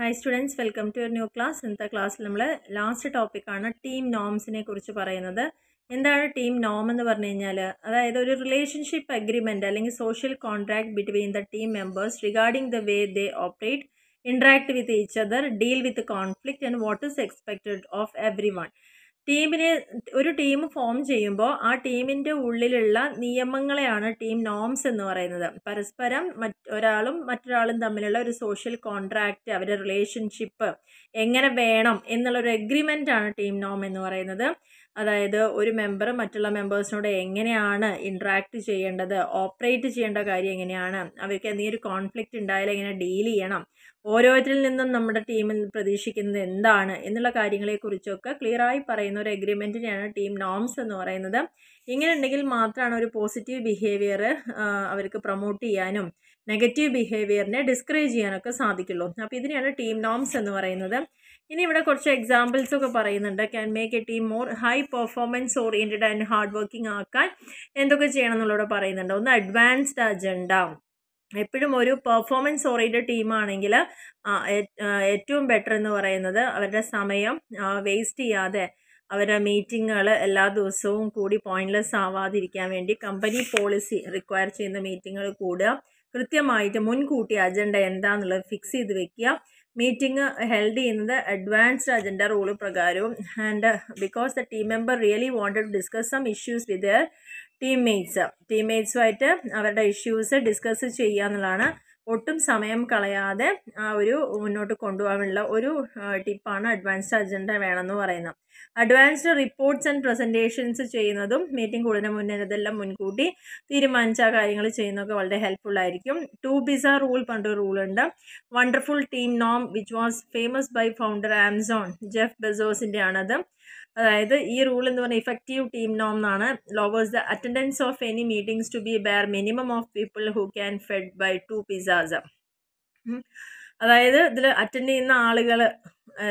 hi students welcome to your new class ഇന്നത്തെ ക്ലാസ്സിൽ നമ്മൾ ലാസ്റ്റ് ടോപ്പിക്കാണ് ടീം നോംസിനെ കുറിച്ച് പറയുന്നത് എന്താണ് ടീം നോം എന്ന് പറഞ്ഞു കഴിഞ്ഞാൽ അതായത് ഒരു റിലേഷൻഷിപ്പ് അഗ്രിമെൻ്റ് അല്ലെങ്കിൽ social contract between the team members regarding the way they operate interact with each other deal with conflict and what is expected of everyone ടീമിനെ ഒരു ടീം ഫോം ചെയ്യുമ്പോൾ ആ ടീമിൻ്റെ ഉള്ളിലുള്ള നിയമങ്ങളെയാണ് ടീം നോംസ് എന്ന് പറയുന്നത് പരസ്പരം മറ്റ് ഒരാളും മറ്റൊരാളും തമ്മിലുള്ള ഒരു സോഷ്യൽ കോൺട്രാക്റ്റ് അവരുടെ റിലേഷൻഷിപ്പ് എങ്ങനെ വേണം എന്നുള്ള ഒരു എഗ്രിമെൻ്റ് ആണ് ടീം നോം എന്ന് പറയുന്നത് അതായത് ഒരു മെമ്പർ മറ്റുള്ള മെമ്പേഴ്സിനോട് എങ്ങനെയാണ് ഇൻട്രാക്ട് ചെയ്യേണ്ടത് ഓപ്പറേറ്റ് ചെയ്യേണ്ട കാര്യം എങ്ങനെയാണ് അവർക്ക് എന്തെങ്കിലും ഒരു കോൺഫ്ലിക്റ്റ് ഉണ്ടായാലും എങ്ങനെ ഡീൽ ചെയ്യണം ഓരോരുത്തരിൽ നിന്നും നമ്മുടെ ടീമിൽ പ്രതീക്ഷിക്കുന്നത് എന്താണ് എന്നുള്ള കാര്യങ്ങളെക്കുറിച്ചൊക്കെ ക്ലിയറായി പറയുന്ന ഒരു എഗ്രിമെൻറ്റിനെയാണ് ടീം നോംസ് എന്ന് പറയുന്നത് ഇങ്ങനെ ഉണ്ടെങ്കിൽ മാത്രമാണ് ഒരു പോസിറ്റീവ് ബിഹേവിയർ അവർക്ക് പ്രൊമോട്ട് ചെയ്യാനും നെഗറ്റീവ് ബിഹേവിയറിനെ ഡിസ്കറേജ് ചെയ്യാനൊക്കെ സാധിക്കുള്ളൂ അപ്പോൾ ഇതിനെയാണ് ടീം നോംസ് എന്ന് പറയുന്നത് ഇനി ഇവിടെ കുറച്ച് എക്സാമ്പിൾസ് ഒക്കെ പറയുന്നുണ്ട് can make a team more high performance oriented and hard working ആക്കാൻ എന്തൊക്കെ ചെയ്യണം എന്നുള്ളവിടെ പറയുന്നുണ്ട് ഒന്ന് അഡ്വാൻസ്ഡ് അജണ്ട എപ്പോഴും ഒരു പെർഫോമൻസ് ഓറിയൻറ്റഡ് ടീമാണെങ്കിൽ ഏറ്റവും ബെറ്റർ എന്ന് പറയുന്നത് അവരുടെ സമയം വേസ്റ്റ് ചെയ്യാതെ അവരുടെ മീറ്റിങ്ങുകൾ എല്ലാ ദിവസവും കൂടി പോയിന്റ്ലെസ് ആവാതിരിക്കാൻ വേണ്ടി കമ്പനി പോളിസി റിക്വയർ ചെയ്യുന്ന മീറ്റിങ്ങുകൾ കൂടുക കൃത്യമായിട്ട് മുൻകൂട്ടി അജണ്ട എന്താണെന്നുള്ളത് ഫിക്സ് ചെയ്ത് വെക്കുക മീറ്റിംഗ് ഹെൽഡ് ചെയ്യുന്നത് അഡ്വാൻസ്ഡ് അജണ്ട റൂൾ പ്രകാരവും and because the team member really wanted to discuss some issues with teammates മെയ്റ്റ്സുമായിട്ട് അവരുടെ ഇഷ്യൂസ് ഡിസ്കസ് ചെയ്യുക എന്നുള്ളതാണ് ഒട്ടും സമയം കളയാതെ ആ ഒരു മുന്നോട്ട് കൊണ്ടുപോകാനുള്ള ഒരു ടിപ്പാണ് അഡ്വാൻസ്ഡ് അജണ്ട വേണമെന്ന് പറയുന്നത് അഡ്വാൻസ്ഡ് റിപ്പോർട്ട്സ് ആൻഡ് പ്രസൻറ്റേഷൻസ് ചെയ്യുന്നതും മീറ്റിംഗ് കൂടുന്ന മുന്നേ ഇതെല്ലാം മുൻകൂട്ടി തീരുമാനിച്ച കാര്യങ്ങൾ ചെയ്യുന്നതൊക്കെ വളരെ ഹെൽപ്ഫുൾ ആയിരിക്കും ടു ബിസ റൂൾ പണ്ട് ഉണ്ട് വണ്ടർഫുൾ ടീം നോം which was famous by founder Amazon Jeff ബെസോസിൻ്റെ ആണത് അതായത് ഈ റൂൾ എന്ന് പറഞ്ഞാൽ ഇഫക്റ്റീവ് ടീം നോം എന്നാണ് lowers the attendance of any meetings to be bare minimum of people who can fed by two pizzas അതായത് ഇതിൽ അറ്റൻഡ് ചെയ്യുന്ന ആളുകൾ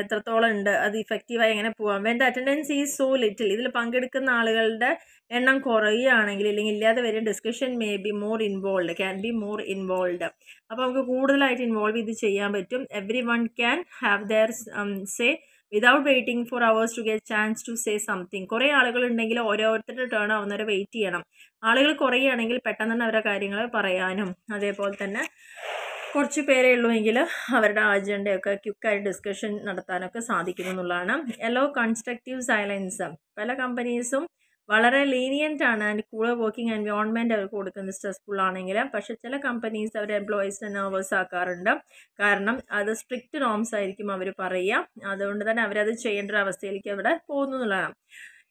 എത്രത്തോളം ഉണ്ട് അത് ഇഫക്റ്റീവായി എങ്ങനെ പോകാം വേണ്ട അറ്റൻഡൻസ് ഈസ് സോ ലിറ്റിൽ ഇതിൽ പങ്കെടുക്കുന്ന ആളുകളുടെ എണ്ണം കുറയുകയാണെങ്കിൽ ഇല്ലെങ്കിൽ ഇല്ലാതെ വരും discussion may be more involve can be more involve അപ്പോൾ നമുക്ക് കൂടുതലായിട്ട് ഇൻവോൾവ് ഇത് ചെയ്യാൻ പറ്റും everyone can have their say without waiting for hours to get chance to say something കുറേ ആളുകൾ ഉണ്ടെങ്കിൽ ഓരോരുത്തരുടെ ടേൺ ആവുന്നവരെ വെയിറ്റ് ചെയ്യണം ആളുകൾ കുറയുകയാണെങ്കിൽ പെട്ടെന്ന് തന്നെ അവരുടെ കാര്യങ്ങൾ പറയാനും അതേപോലെ തന്നെ കുറച്ച് പേരേ ഉള്ളൂവെങ്കിൽ അവരുടെ അജണ്ടയൊക്കെ ക്യുക്കായിട്ട് ഡിസ്കഷൻ നടത്താനൊക്കെ സാധിക്കുന്നു എന്നുള്ളതാണ് എല്ലോ കൺസ്ട്രക്റ്റീവ് സൈലൻസ് പല കമ്പനീസും വളരെ ലീനിയൻ്റ് ആണ് ആൻഡ് കൂടെ വർക്കിംഗ് എൻവയോൺമെൻറ്റ് അവർ കൊടുക്കുന്നത് സ്ട്രെസ്ഫുൾ ആണെങ്കിൽ പക്ഷെ ചില കമ്പനീസ് അവർ എംപ്ലോയീസിനെ നെർവസ് ആക്കാറുണ്ട് കാരണം അത് സ്ട്രിക്റ്റ് നോംസ് ആയിരിക്കും അവർ പറയുക അതുകൊണ്ട് തന്നെ അവരത് ചെയ്യേണ്ട ഒരു അവസ്ഥയിലേക്ക് അവിടെ പോകുന്നു എന്നുള്ളതാണ്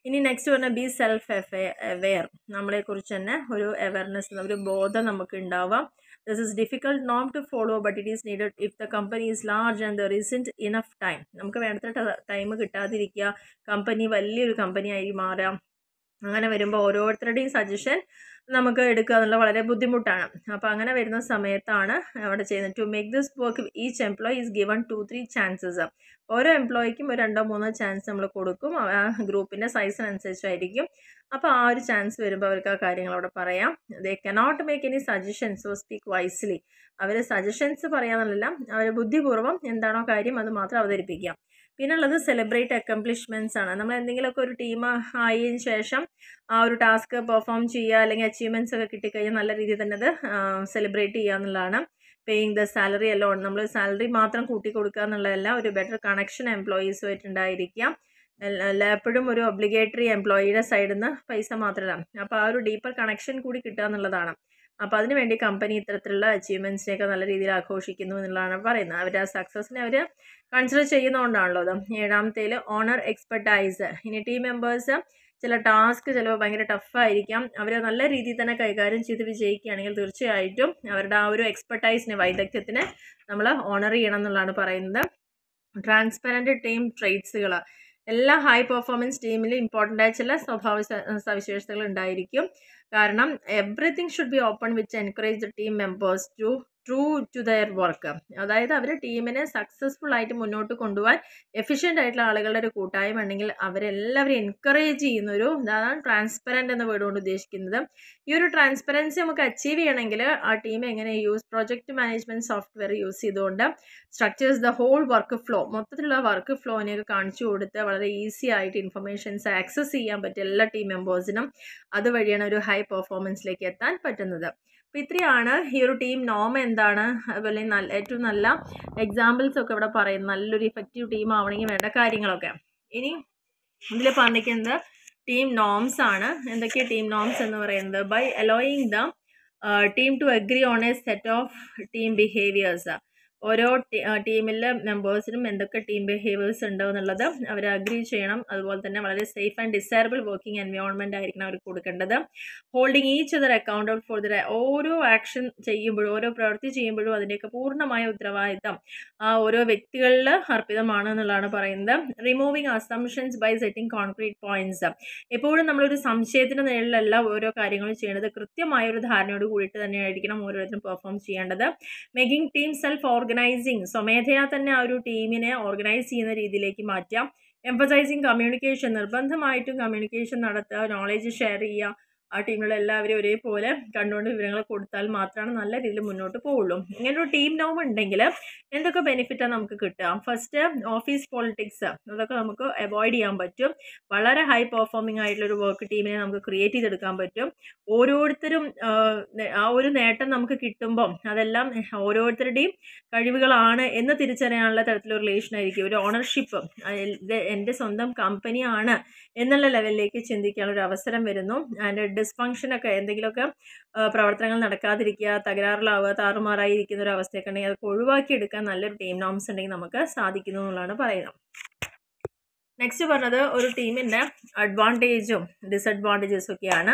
ഇനി നെക്സ്റ്റ് പറഞ്ഞാൽ ബി സെൽഫ് എഫെ അവെയർ നമ്മളെക്കുറിച്ച് തന്നെ ഒരു അവയർനെസ് ഒരു ബോധം നമുക്ക് ഉണ്ടാവാം ദിസ് ഇസ് ഡിഫിക്കൽട്ട് നോം to follow but it is needed if the company is large and the recent enough time നമുക്ക് വേണ്ടത്ര ടൈം കിട്ടാതിരിക്കുക കമ്പനി വലിയൊരു കമ്പനി ആയി മാറാം അങ്ങനെ വരുമ്പോൾ ഓരോരുത്തരുടെയും സജഷൻ നമുക്ക് എടുക്കുക എന്നുള്ളത് വളരെ ബുദ്ധിമുട്ടാണ് അപ്പോൾ അങ്ങനെ വരുന്ന സമയത്താണ് അവിടെ ചെയ്യുന്നത് to make this work each employee is given two three chances ഓരോ എംപ്ലോയിക്കും ഒരു രണ്ടോ മൂന്നോ ചാൻസ് നമ്മൾ കൊടുക്കും ആ ഗ്രൂപ്പിൻ്റെ സൈസിനനുസരിച്ചായിരിക്കും അപ്പോൾ ആ ഒരു ചാൻസ് വരുമ്പോൾ അവർക്ക് ആ കാര്യങ്ങൾ അവിടെ പറയാം they cannot make any suggestions or speak wisely അവർ സജഷൻസ് പറയാമെന്നല്ല അവർ ബുദ്ധിപൂർവ്വം എന്താണോ കാര്യം അത് മാത്രം അവതരിപ്പിക്കാം ഉള്ളത് സെലിബ്രേറ്റ് അക്കംപ്ലിഷ്മെൻറ്റ്സ് ആണ് നമ്മൾ എന്തെങ്കിലുമൊക്കെ ഒരു ടീം ആയതിന് ശേഷം ആ ഒരു ടാസ്ക് പെർഫോം ചെയ്യുക അല്ലെങ്കിൽ അച്ചീവ്മെൻറ്റ്സ് ഒക്കെ കിട്ടിക്കഴിഞ്ഞാൽ നല്ല രീതിയിൽ തന്നെ അത് സെലിബ്രേറ്റ് ചെയ്യുക എന്നുള്ളതാണ് പേയിങ് ദ സാലറി അലോൺ നമ്മൾ സാലറി മാത്രം കൂട്ടി കൊടുക്കുക എന്നുള്ളതല്ല ഒരു ബെറ്റർ കണക്ഷൻ എംപ്ലോയീസുമായിട്ട് ഉണ്ടായിരിക്കുക എല്ലായ്പ്പോഴും ഒരു ഒബ്ലിഗേറ്ററി എംപ്ലോയിയുടെ സൈഡിൽ നിന്ന് പൈസ മാത്രമല്ല അപ്പോൾ ആ ഒരു ഡീപ്പർ കണക്ഷൻ കൂടി കിട്ടുക എന്നുള്ളതാണ് അപ്പോൾ അതിനുവേണ്ടി കമ്പനി ഇത്തരത്തിലുള്ള അച്ചീവ്മെൻറ്റ്സിനെയൊക്കെ നല്ല രീതിയിൽ ആഘോഷിക്കുന്നു എന്നുള്ളതാണ് പറയുന്നത് അവർ ആ സക്സസ്സിനെ അവർ കൺസിഡർ ചെയ്യുന്നതുകൊണ്ടാണല്ലോ അത് ഏഴാമത്തേൽ ഓണർ എക്സ്പെർട്ടൈസ് ഇനി ടീം മെമ്പേഴ്സ് ചില ടാസ്ക് ചിലപ്പോൾ ഭയങ്കര ടഫായിരിക്കാം അവർ നല്ല രീതിയിൽ തന്നെ കൈകാര്യം ചെയ്ത് വിജയിക്കുകയാണെങ്കിൽ തീർച്ചയായിട്ടും അവരുടെ ആ ഒരു എക്സ്പെർട്ടൈസിനെ വൈദഗ്ധ്യത്തിന് നമ്മൾ ഓണർ ചെയ്യണം എന്നുള്ളതാണ് പറയുന്നത് ട്രാൻസ്പെറൻറ്റ് ടീം ട്രേറ്റ്സുകൾ എല്ലാ ഹൈ പെർഫോമൻസ് ടീമിലും ഇമ്പോർട്ടൻ്റ് ആയ ചില സ്വഭാവ സവിശേഷതകൾ ഉണ്ടായിരിക്കും കാരണം everything should be open which encourage the team members to true to their work അതായത് അവർ ടീമിനെ സക്സസ്ഫുൾ ആയിട്ട് മുന്നോട്ട് കൊണ്ടുപോകാൻ എഫിഷ്യൻ്റ് ആയിട്ടുള്ള ആളുകളുടെ ഒരു കൂട്ടായ്മ ഉണ്ടെങ്കിൽ അവരെല്ലാവരും എൻകറേജ് ചെയ്യുന്ന ഒരു അതാണ് ട്രാൻസ്പെറൻറ്റ് എന്ന വേർഡ് കൊണ്ട് ഉദ്ദേശിക്കുന്നത് ഈ ഒരു ട്രാൻസ്പെറൻസി നമുക്ക് അച്ചീവ് ചെയ്യണമെങ്കിൽ ആ ടീം എങ്ങനെ use project management software use ചെയ്തുകൊണ്ട് structures the whole work flow മൊത്തത്തിലുള്ള വർക്ക് ഫ്ലോനെയൊക്കെ കാണിച്ചു കൊടുത്ത് വളരെ ഈസി ആയിട്ട് ഇൻഫർമേഷൻസ് ആക്സസ് ചെയ്യാൻ പറ്റും എല്ലാ ടീം മെമ്പേഴ്സിനും അതുവഴിയാണ് ഒരു ഹൈ ഹൈ പെർഫോമൻസിലേക്ക് എത്താൻ പറ്റുന്നത് അപ്പോൾ ഇത്രയാണ് ഈ ഒരു ടീം നോമ എന്താണ് അതുപോലെ നല്ല ഏറ്റവും നല്ല എക്സാമ്പിൾസ് ഒക്കെ ഇവിടെ പറയും നല്ലൊരു ഇഫക്റ്റീവ് ടീം ആവണമെങ്കിൽ വേണ്ട കാര്യങ്ങളൊക്കെ ഇനി ഇതിൽ പറഞ്ഞിരിക്കുന്നത് ടീം നോംസ് ആണ് എന്തൊക്കെ ടീം നോംസ് എന്ന് പറയുന്നത് by allowing the team to agree on a set of team behaviours ഓരോ ടീമിലെ മെമ്പേഴ്സിനും എന്തൊക്കെ ടീം ബിഹേവിയേഴ്സ് ഉണ്ടോ എന്നുള്ളത് അവർ അഗ്രി ചെയ്യണം അതുപോലെ തന്നെ വളരെ safe and desirable working environment ആയിരിക്കണം അവർ കൊടുക്കേണ്ടത് holding each other accountable for the ഓരോ ആക്ഷൻ ചെയ്യുമ്പോഴും ഓരോ പ്രവൃത്തി ചെയ്യുമ്പോഴും അതിൻ്റെയൊക്കെ പൂർണ്ണമായ ഉത്തരവാദിത്തം ആ ഓരോ വ്യക്തികളിൽ അർപ്പിതമാണ് എന്നുള്ളതാണ് പറയുന്നത് removing assumptions by setting concrete points എപ്പോഴും നമ്മളൊരു സംശയത്തിന് നേരിലല്ല ഓരോ കാര്യങ്ങളും ചെയ്യേണ്ടത് കൃത്യമായ ഒരു ധാരണയോട് കൂടിയിട്ട് തന്നെയായിരിക്കണം ഓരോരുത്തരും പെർഫോം ചെയ്യേണ്ടത് making team self or organising സ്വമേധയാ തന്നെ ആ ഒരു ടീമിനെ ഓർഗനൈസ് ചെയ്യുന്ന രീതിയിലേക്ക് മാറ്റാം എംഫസൈസിങ് കമ്മ്യൂണിക്കേഷൻ നിർബന്ധമായിട്ടും കമ്മ്യൂണിക്കേഷൻ നടത്തുക നോളേജ് ഷെയർ ചെയ്യുക ആ ടീമിലുള്ള എല്ലാവരും ഒരേപോലെ കണ്ടുകൊണ്ട് വിവരങ്ങൾ കൊടുത്താൽ മാത്രമാണ് നല്ല രീതിയിൽ മുന്നോട്ട് പോവുള്ളൂ ഇങ്ങനൊരു ടീം നോവ് ഉണ്ടെങ്കിൽ എന്തൊക്കെ ബെനിഫിറ്റാണ് നമുക്ക് കിട്ടുക ഫസ്റ്റ് ഓഫീസ് പൊളിറ്റിക്സ് അതൊക്കെ നമുക്ക് അവോയ്ഡ് ചെയ്യാൻ പറ്റും വളരെ ഹൈ പെർഫോമിംഗ് ആയിട്ടുള്ള ഒരു വർക്ക് ടീമിനെ നമുക്ക് ക്രിയേറ്റ് ചെയ്തെടുക്കാൻ പറ്റും ഓരോരുത്തരും ആ ഒരു നേട്ടം നമുക്ക് കിട്ടുമ്പം അതെല്ലാം ഓരോരുത്തരുടെയും കഴിവുകളാണ് എന്ന് തിരിച്ചറിയാനുള്ള തരത്തിലൊരു റിലേഷൻ ആയിരിക്കും ഒരു ഓണർഷിപ്പ് എൻ്റെ സ്വന്തം കമ്പനിയാണ് എന്നുള്ള ലെവലിലേക്ക് ചിന്തിക്കാനുള്ള ഒരു അവസരം വരുന്നു ആൻഡ് ഡിസ്ഫങ്ഷൻ ഒക്കെ എന്തെങ്കിലുമൊക്കെ പ്രവർത്തനങ്ങൾ നടക്കാതിരിക്കുക തകരാറിലാവുക താറുമാറായി ഇരിക്കുന്ന ഒരു അവസ്ഥയൊക്കെ ഉണ്ടെങ്കിൽ അതൊക്കെ ഒഴിവാക്കിയെടുക്കാൻ നല്ലൊരു ടീം നോംസ് ഉണ്ടെങ്കിൽ നമുക്ക് സാധിക്കുന്നു എന്നുള്ളതാണ് പറയുന്നത് നെക്സ്റ്റ് പറഞ്ഞത് ഒരു ടീമിൻ്റെ അഡ്വാൻറ്റേജും ഡിസഡ്വാൻറ്റേജസും ഒക്കെയാണ്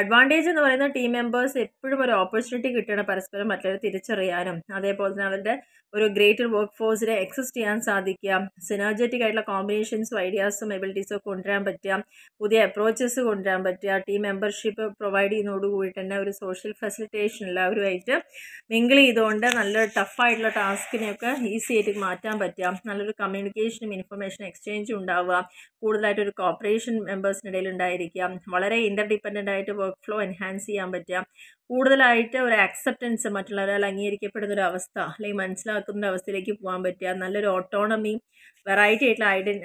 അഡ്വാൻറ്റേജ് എന്ന് പറയുന്ന ടീം മെമ്പേഴ്സ് എപ്പോഴും ഒരു ഓപ്പർച്യൂണിറ്റി കിട്ടണം പരസ്പരം മറ്റുള്ളവരെ തിരിച്ചറിയാനും അതേപോലെ തന്നെ അവരുടെ ഒരു ഗ്രേറ്റർ വർക്ക് ഫോഴ്സിനെ എക്സസ് ചെയ്യാൻ സാധിക്കുക സിനർജറ്റിക് ആയിട്ടുള്ള കോമ്പിനേഷൻസും ഐഡിയാസും എബിലിറ്റീസും കൊണ്ടുവരാൻ പറ്റുക പുതിയ അപ്രോച്ചസ് കൊണ്ടുവരാൻ പറ്റുക ടീം മെമ്പർഷിപ്പ് പ്രൊവൈഡ് ചെയ്യുന്നതോടുകൂടി തന്നെ ഒരു സോഷ്യൽ ഫെസിലിറ്റേഷൻ എല്ലാവരുമായിട്ട് മിങ്കിൾ ചെയ്തുകൊണ്ട് നല്ല ടഫായിട്ടുള്ള ടാസ്കിനെയൊക്കെ ഈസി ആയിട്ട് മാറ്റാൻ പറ്റുക നല്ലൊരു കമ്മ്യൂണിക്കേഷനും ഇൻഫർമേഷൻ എക്സ്ചേഞ്ചും ഉണ്ടാവുക കൂടുതലായിട്ട് ഒരു കോപ്പറേഷൻ മെമ്പേഴ്സിനിടയിൽ ഉണ്ടായിരിക്കുക വളരെ ഇൻ്റർ ഡിപ്പെൻഡൻ്റ് ആയിട്ട് workflow enhance cheyan pattya കൂടുതലായിട്ട് ഒരു ആക്സെപ്റ്റൻസ് മറ്റുള്ളവരാൽ അംഗീകരിക്കപ്പെടുന്ന ഒരു അവസ്ഥ അല്ലെങ്കിൽ മനസ്സിലാക്കുന്ന അവസ്ഥയിലേക്ക് പോകാൻ പറ്റുക നല്ലൊരു ഓട്ടോണമിയും വെറൈറ്റി ആയിട്ടുള്ള ഐഡൻ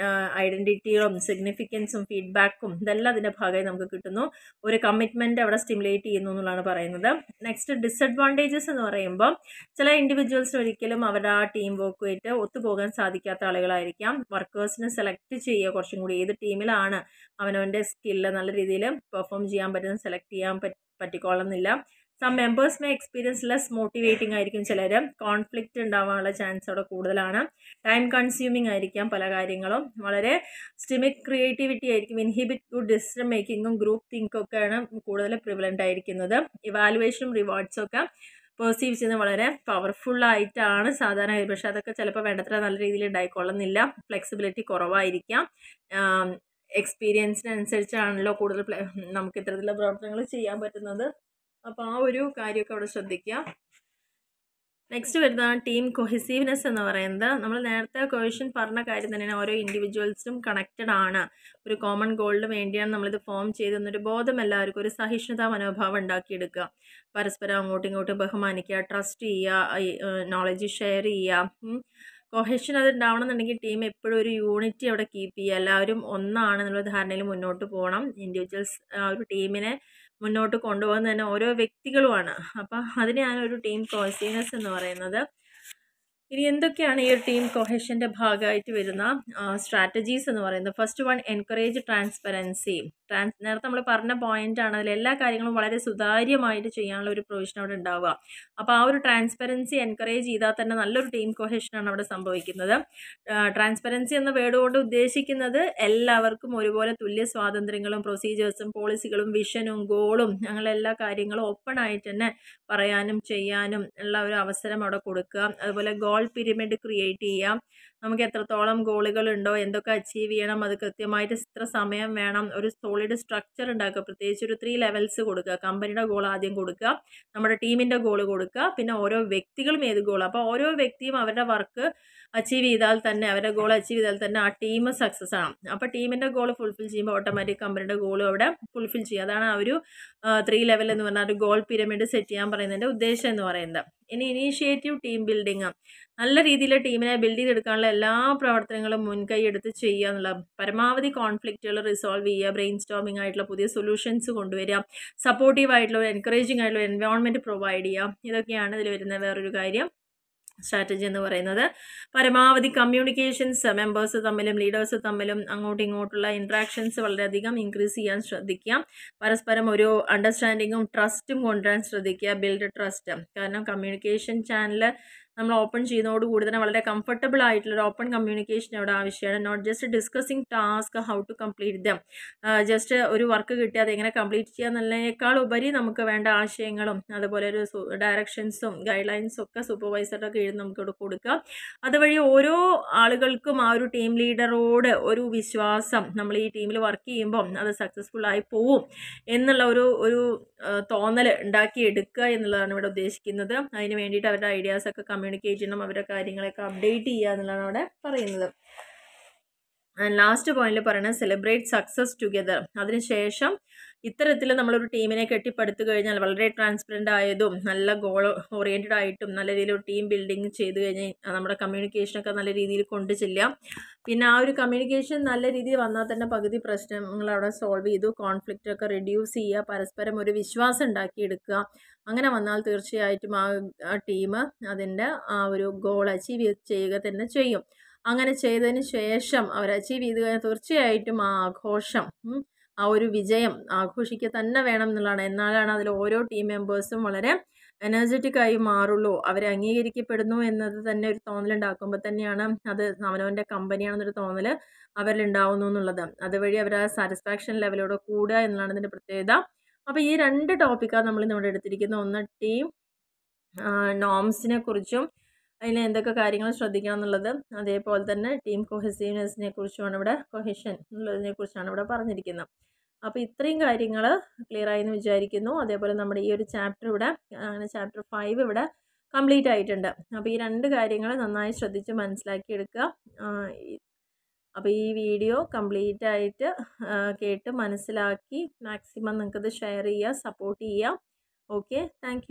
ഐഡൻറ്റിറ്റികളും സിഗ്നിഫിക്കൻസും ഫീഡ്ബാക്കും ഇതെല്ലാം അതിൻ്റെ ഭാഗമായി നമുക്ക് കിട്ടുന്നു ഒരു കമ്മിറ്റ്മെന്റ് അവിടെ സ്റ്റിമുലേറ്റ് ചെയ്യുന്നു എന്നുള്ളതാണ് പറയുന്നത് നെക്സ്റ്റ് ഡിസഡ്വാൻറ്റേജസ് എന്ന് പറയുമ്പോൾ ചില ഇൻഡിവിജ്വൽസിന് ഒരിക്കലും അവരുടെ ആ ടീം വർക്കുമായിട്ട് ഒത്തുപോകാൻ സാധിക്കാത്ത ആളുകളായിരിക്കാം വർക്കേഴ്സിനെ സെലക്ട് ചെയ്യുക കുറച്ചും കൂടി ഏത് ടീമിലാണ് അവനവൻ്റെ സ്കില്ല് നല്ല രീതിയിൽ പെർഫോം ചെയ്യാൻ പറ്റുന്ന സെലക്ട് ചെയ്യാൻ പറ്റും പറ്റിക്കോളുന്നില്ല some members may experience less motivating ആയിരിക്കും ചിലർ കോൺഫ്ലിക്റ്റ് ഉണ്ടാവാനുള്ള ചാൻസ് അവിടെ കൂടുതലാണ് ടൈം കൺസ്യൂമിംഗ് ആയിരിക്കാം പല കാര്യങ്ങളും വളരെ സ്റ്റിമിക് ക്രിയേറ്റിവിറ്റി ആയിരിക്കും ഇൻഹിബിറ്റ് ഗുഡ് ഡിസിഷൻ മേക്കിങ്ങും ഗ്രൂപ്പ് തിങ്കൊക്കെയാണ് കൂടുതൽ പ്രിവലൻ്റ് ആയിരിക്കുന്നത് ഇവാലുവേഷനും റിവാർഡ്സും ഒക്കെ പെർസീവ് ചെയ്യുന്നത് വളരെ പവർഫുള്ളായിട്ടാണ് സാധാരണ പക്ഷേ അതൊക്കെ ചിലപ്പോൾ വേണ്ടത്ര നല്ല രീതിയിൽ ഉണ്ടായിക്കൊള്ളുന്നില്ല ഫ്ലെക്സിബിലിറ്റി കുറവായിരിക്കാം എക്സ്പീരിയൻസിനനുസരിച്ചാണല്ലോ കൂടുതൽ നമുക്ക് ഇത്തരത്തിലുള്ള പ്രവർത്തനങ്ങൾ ചെയ്യാൻ പറ്റുന്നത് അപ്പോൾ ആ ഒരു കാര്യമൊക്കെ അവിടെ ശ്രദ്ധിക്കുക നെക്സ്റ്റ് വരുന്നതാണ് ടീം കൊഹിസീവ്നെസ് എന്ന് പറയുന്നത് നമ്മൾ നേരത്തെ കൊഹിഷൻ പറഞ്ഞ കാര്യം തന്നെയാണ് ഓരോ ഇൻഡിവിജ്വൽസും കണക്റ്റഡ് ആണ് ഒരു കോമൺ ഗോളിന് വേണ്ടിയാണ് നമ്മളിത് ഫോം ചെയ്തെന്നൊരു ബോധം എല്ലാവർക്കും ഒരു സഹിഷ്ണുതാ മനോഭാവം ഉണ്ടാക്കിയെടുക്കുക പരസ്പരം അങ്ങോട്ടും ഇങ്ങോട്ടും ബഹുമാനിക്കുക ട്രസ്റ്റ് ചെയ്യുക നോളജ് ഷെയർ ചെയ്യുക കൊഹഷൻ അത് ഉണ്ടാവണമെന്നുണ്ടെങ്കിൽ ടീം എപ്പോഴും ഒരു യൂണിറ്റി അവിടെ കീപ്പ് ചെയ്യുക എല്ലാവരും ഒന്നാണെന്നുള്ള ധാരണയിൽ മുന്നോട്ട് പോകണം ഇൻഡിവിജ്വൽസ് ഒരു ടീമിനെ മുന്നോട്ട് കൊണ്ടുപോകുന്നതന്നെ ഓരോ വ്യക്തികളുമാണ് അപ്പം അതിനെയാണ് ഒരു ടീം കോഹസീനസ് എന്ന് പറയുന്നത് ഇനി എന്തൊക്കെയാണ് ഈ ഒരു ടീം കൊഹേഷൻ്റെ ഭാഗമായിട്ട് വരുന്ന സ്ട്രാറ്റജീസ് എന്ന് പറയുന്നത് first one encourage transparency trans നേരത്തെ നമ്മൾ പറഞ്ഞ പോയിന്റ് ആണ് അതിൽ എല്ലാ കാര്യങ്ങളും വളരെ സുതാര്യമായിട്ട് ചെയ്യാനുള്ള ഒരു പ്രൊവിഷൻ അവിടെ ഉണ്ടാവുക അപ്പോൾ ആ ഒരു ട്രാൻസ്പെറൻസി എൻകറേജ് ചെയ്താൽ തന്നെ നല്ലൊരു ടീം കൊഹേഷനാണ് അവിടെ സംഭവിക്കുന്നത് ട്രാൻസ്പെറൻസി എന്ന വേർഡ് കൊണ്ട് ഉദ്ദേശിക്കുന്നത് എല്ലാവർക്കും ഒരുപോലെ തുല്യ സ്വാതന്ത്ര്യങ്ങളും പ്രൊസീജിയേഴ്സും പോളിസികളും വിഷനും ഗോളും അങ്ങനെ എല്ലാ കാര്യങ്ങളും ഓപ്പൺ ആയിട്ട് തന്നെ പറയാനും ചെയ്യാനും ഉള്ള ഒരു അവസരം അവിടെ കൊടുക്കുക അതുപോലെ ഗോൾ പിരമിഡ് ക്രിയേറ്റ് ചെയ്യാം നമുക്ക് എത്രത്തോളം ഗോളുകളുണ്ടോ എന്തൊക്കെ അച്ചീവ് ചെയ്യണം അത് കൃത്യമായിട്ട് ഇത്ര സമയം വേണം ഒരു സോളിഡ് സ്ട്രക്ചർ ഉണ്ടാക്കുക പ്രത്യേകിച്ച് ഒരു ത്രീ ലെവൽസ് കൊടുക്കുക കമ്പനിയുടെ ഗോൾ ആദ്യം കൊടുക്കുക നമ്മുടെ ടീമിൻ്റെ ഗോൾ കൊടുക്കുക പിന്നെ ഓരോ വ്യക്തികളും ഏത് ഗോൾ അപ്പോൾ ഓരോ വ്യക്തിയും അവരുടെ വർക്ക് അച്ചീവ് ചെയ്താൽ തന്നെ അവരുടെ ഗോൾ അച്ചീവ് ചെയ്താൽ തന്നെ ആ ടീം സക്സസ് ആണ് അപ്പോൾ ടീമിൻ്റെ ഗോൾ ഫുൾഫിൽ ചെയ്യുമ്പോൾ ഓട്ടോമാറ്റിക് കമ്പനിയുടെ ഗോളും അവിടെ ഫുൾഫിൽ ചെയ്യുക അതാണ് ആ ഒരു ത്രീ ലെവൽ എന്ന് പറഞ്ഞാൽ ഒരു ഗോൾ പിരമിഡ് സെറ്റ് ചെയ്യാൻ പറയുന്നതിൻ്റെ ഉദ്ദേശം എന്ന് പറയുന്നത് ഇനി ഇനീഷ്യേറ്റീവ് ടീം ബിൽഡിംഗ് നല്ല രീതിയിൽ ടീമിനെ ബിൽഡ് ചെയ്തെടുക്കാനുള്ള എല്ലാ പ്രവർത്തനങ്ങളും മുൻകൈ എടുത്ത് ചെയ്യുക എന്നുള്ള പരമാവധി കോൺഫ്ലിക്റ്റുകൾ റിസോൾവ് ചെയ്യുക ബ്രെയിൻ സ്റ്റോമിംഗ് ആയിട്ടുള്ള പുതിയ സൊല്യൂഷൻസ് കൊണ്ടുവരിക സപ്പോർട്ടീവ് ആയിട്ടുള്ള എൻകറേജിംഗ് ആയിട്ടുള്ള എൻവയോൺമെൻറ്റ് പ്രൊവൈഡ് ചെയ്യുക ഇതൊക്കെയാണ് ഇതിൽ വരുന്ന വേറൊരു കാര്യം സ്ട്രാറ്റജി എന്ന് പറയുന്നത് പരമാവധി കമ്മ്യൂണിക്കേഷൻസ് മെമ്പേഴ്സ് തമ്മിലും ലീഡേഴ്സ് തമ്മിലും അങ്ങോട്ടും ഇങ്ങോട്ടുള്ള ഇൻട്രാക്ഷൻസ് വളരെയധികം ഇൻക്രീസ് ചെയ്യാൻ ശ്രദ്ധിക്കുക പരസ്പരം ഒരു അണ്ടർസ്റ്റാൻഡിങ്ങും ട്രസ്റ്റും കൊണ്ടുവരാൻ ശ്രദ്ധിക്കുക ബിൽഡ് ട്രസ്റ്റ് കാരണം കമ്മ്യൂണിക്കേഷൻ ചാനൽ നമ്മൾ ഓപ്പൺ ചെയ്യുന്നതോടുകൂടി തന്നെ വളരെ കംഫർട്ടബിൾ ആയിട്ടുള്ള ഒരു ഓപ്പൺ കമ്മ്യൂണിക്കേഷൻ അവിടെ ആവശ്യമാണ് not just discussing task how to complete them just ഒരു വർക്ക് അത് എങ്ങനെ കംപ്ലീറ്റ് ചെയ്യുക എന്നുള്ളതിനേക്കാൾ ഉപരി നമുക്ക് വേണ്ട ആശയങ്ങളും അതുപോലെ ഒരു ഡയറക്ഷൻസും ഗൈഡ് ലൈൻസും ഒക്കെ സൂപ്പർവൈസറുടെ കീഴിൽ നമുക്കിവിടെ കൊടുക്കുക അതുവഴി ഓരോ ആളുകൾക്കും ആ ഒരു ടീം ലീഡറോട് ഒരു വിശ്വാസം നമ്മൾ ഈ ടീമിൽ വർക്ക് ചെയ്യുമ്പോൾ അത് സക്സസ്ഫുൾ ആയി പോവും എന്നുള്ള ഒരു ഒരു തോന്നൽ എടുക്കുക എന്നുള്ളതാണ് ഇവിടെ ഉദ്ദേശിക്കുന്നത് അതിന് വേണ്ടിയിട്ട് അവരുടെ ഐഡിയാസൊക്കെ കമ്മ്യൂണിക്കേറ്റ് ചെയ്യണം അവരുടെ കാര്യങ്ങളൊക്കെ അപ്ഡേറ്റ് ചെയ്യുക എന്നുള്ളതാണ് അവിടെ പറയുന്നത് ലാസ്റ്റ് പോയിന്റിൽ പറയുന്നത് സെലിബ്രേറ്റ് സക്സസ് ടുഗെദർ അതിനുശേഷം ഇത്തരത്തിൽ നമ്മളൊരു ടീമിനെ കെട്ടിപ്പടുത്തു കഴിഞ്ഞാൽ വളരെ ട്രാൻസ്പെറൻ്റ് ആയതും നല്ല ഗോൾ ഓറിയൻറ്റഡ് ആയിട്ടും നല്ല രീതിയിൽ ഒരു ടീം ബിൽഡിംഗ് ചെയ്തു കഴിഞ്ഞാൽ നമ്മുടെ കമ്മ്യൂണിക്കേഷനൊക്കെ നല്ല രീതിയിൽ കൊണ്ടു ചെല്ലാം പിന്നെ ആ ഒരു കമ്മ്യൂണിക്കേഷൻ നല്ല രീതിയിൽ വന്നാൽ തന്നെ പകുതി പ്രശ്നങ്ങൾ അവിടെ സോൾവ് ചെയ്തു കോൺഫ്ലിക്റ്റ് ഒക്കെ റിഡ്യൂസ് ചെയ്യുക പരസ്പരം ഒരു വിശ്വാസം ഉണ്ടാക്കിയെടുക്കുക അങ്ങനെ വന്നാൽ തീർച്ചയായിട്ടും ആ ടീം അതിൻ്റെ ആ ഒരു ഗോൾ അച്ചീവ് ചെയ്യുക തന്നെ ചെയ്യും അങ്ങനെ ചെയ്തതിന് ശേഷം അവർ അച്ചീവ് ചെയ്ത് തീർച്ചയായിട്ടും ആ ആഘോഷം ആ ഒരു വിജയം ആഘോഷിക്കുക തന്നെ വേണം എന്നുള്ളതാണ് എന്നാലാണ് അതിൽ ഓരോ ടീം മെമ്പേഴ്സും വളരെ എനർജറ്റിക്കായി മാറുള്ളൂ അവരെ അംഗീകരിക്കപ്പെടുന്നു എന്നത് തന്നെ ഒരു തോന്നലുണ്ടാക്കുമ്പോൾ തന്നെയാണ് അത് അവനവൻ്റെ കമ്പനിയാണെന്നൊരു തോന്നൽ അവരിലുണ്ടാവുന്നു എന്നുള്ളത് അതുവഴി അവർ ആ സാറ്റിസ്ഫാക്ഷൻ ലെവലോടെ കൂടുക എന്നുള്ളതാണ് ഇതിൻ്റെ പ്രത്യേകത അപ്പോൾ ഈ രണ്ട് ടോപ്പിക്കാണ് നമ്മൾ നമ്മുടെ എടുത്തിരിക്കുന്നത് ഒന്ന് ടീം നോംസിനെ കുറിച്ചും അതിൽ എന്തൊക്കെ കാര്യങ്ങൾ ശ്രദ്ധിക്കണം എന്നുള്ളത് അതേപോലെ തന്നെ ടീം കൊഹസീവ്നെസ്സിനെ കുറിച്ചുമാണ് ഇവിടെ കൊഹിഷൻ എന്നുള്ളതിനെ കുറിച്ചാണ് ഇവിടെ പറഞ്ഞിരിക്കുന്നത് അപ്പോൾ ഇത്രയും കാര്യങ്ങൾ ക്ലിയർ ആയി എന്ന് വിചാരിക്കുന്നു അതേപോലെ നമ്മുടെ ഈ ഒരു ചാപ്റ്റർ ഇവിടെ അങ്ങനെ ചാപ്റ്റർ ഫൈവ് ഇവിടെ കംപ്ലീറ്റ് ആയിട്ടുണ്ട് അപ്പോൾ ഈ രണ്ട് കാര്യങ്ങൾ നന്നായി ശ്രദ്ധിച്ച് മനസ്സിലാക്കിയെടുക്കുക അപ്പോൾ ഈ വീഡിയോ കംപ്ലീറ്റ് ആയിട്ട് കേട്ട് മനസ്സിലാക്കി മാക്സിമം നിങ്ങൾക്കത് ഷെയർ ചെയ്യുക സപ്പോർട്ട് ചെയ്യുക ഓക്കെ താങ്ക്